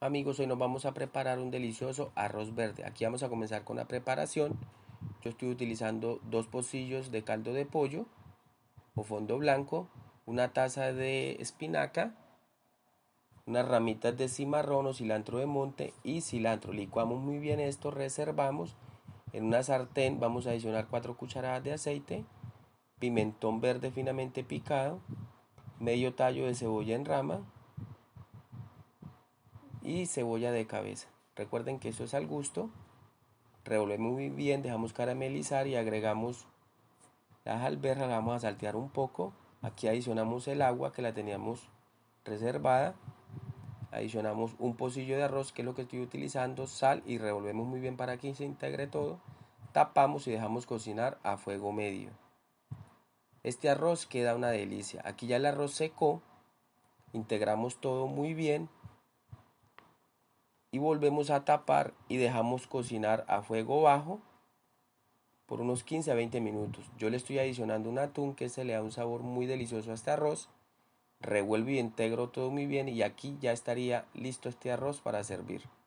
amigos, hoy nos vamos a preparar un delicioso arroz verde. Aquí vamos a comenzar con la preparación. Yo estoy utilizando dos pocillos de caldo de pollo o fondo blanco, una taza de espinaca, unas ramitas de cimarrón o cilantro de monte y cilantro. Licuamos muy bien esto, reservamos. En una sartén vamos a adicionar cuatro cucharadas de aceite, pimentón verde finamente picado, medio tallo de cebolla en rama, y cebolla de cabeza. Recuerden que eso es al gusto. Revolvemos muy bien, dejamos caramelizar y agregamos las alberras, las vamos a saltear un poco. Aquí adicionamos el agua que la teníamos reservada. Adicionamos un pocillo de arroz que es lo que estoy utilizando, sal y revolvemos muy bien para que se integre todo. Tapamos y dejamos cocinar a fuego medio. Este arroz queda una delicia. Aquí ya el arroz secó. Integramos todo muy bien y volvemos a tapar y dejamos cocinar a fuego bajo por unos 15 a 20 minutos. Yo le estoy adicionando un atún que se le da un sabor muy delicioso a este arroz. Revuelvo y integro todo muy bien y aquí ya estaría listo este arroz para servir.